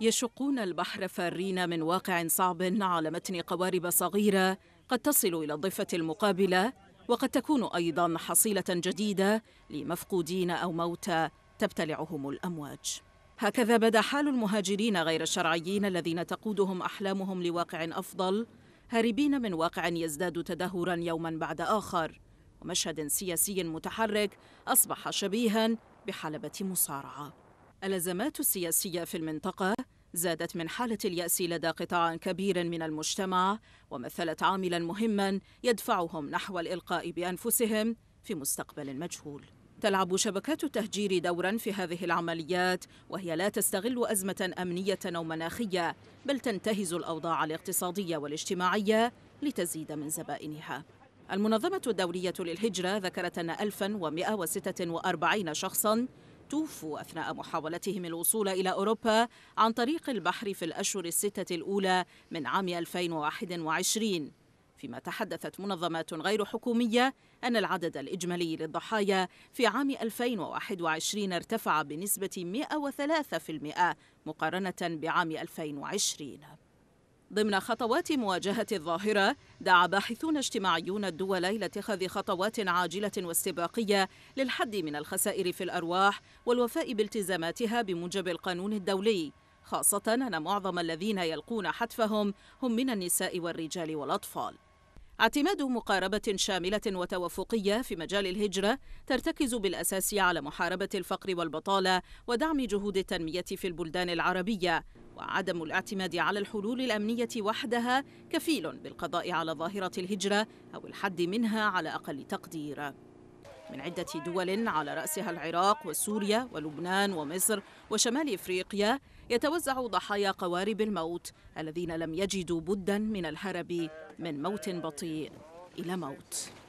يشقون البحر فارين من واقع صعب على متن قوارب صغيرة قد تصل إلى الضفة المقابلة وقد تكون أيضا حصيلة جديدة لمفقودين أو موتى تبتلعهم الأمواج هكذا بدا حال المهاجرين غير الشرعيين الذين تقودهم أحلامهم لواقع أفضل هاربين من واقع يزداد تدهورا يوما بعد آخر ومشهد سياسي متحرك أصبح شبيها بحلبة مصارعة الأزمات السياسية في المنطقة زادت من حالة اليأس لدى قطاع كبير من المجتمع ومثلت عاملا مهما يدفعهم نحو الإلقاء بأنفسهم في مستقبل مجهول تلعب شبكات التهجير دورا في هذه العمليات وهي لا تستغل ازمه امنيه او مناخيه بل تنتهز الاوضاع الاقتصاديه والاجتماعيه لتزيد من زبائنها المنظمة الدولية للهجرة ذكرت أن 1146 شخصاً توفوا أثناء محاولتهم الوصول إلى أوروبا عن طريق البحر في الأشهر الستة الأولى من عام 2021 فيما تحدثت منظمات غير حكومية أن العدد الإجمالي للضحايا في عام 2021 ارتفع بنسبة 103% مقارنة بعام 2020 ضمن خطوات مواجهة الظاهرة دعا باحثون اجتماعيون الدول إلى اتخاذ خطوات عاجلة واستباقية للحد من الخسائر في الأرواح والوفاء بالتزاماتها بموجب القانون الدولي خاصة أن معظم الذين يلقون حتفهم هم من النساء والرجال والأطفال اعتماد مقاربة شاملة وتوافقية في مجال الهجرة ترتكز بالأساس على محاربة الفقر والبطالة ودعم جهود التنمية في البلدان العربية وعدم الاعتماد على الحلول الامنيه وحدها كفيل بالقضاء على ظاهره الهجره او الحد منها على اقل تقدير من عدة دول على رأسها العراق وسوريا ولبنان ومصر وشمال إفريقيا يتوزع ضحايا قوارب الموت الذين لم يجدوا بدا من الهرب من موت بطيء إلى موت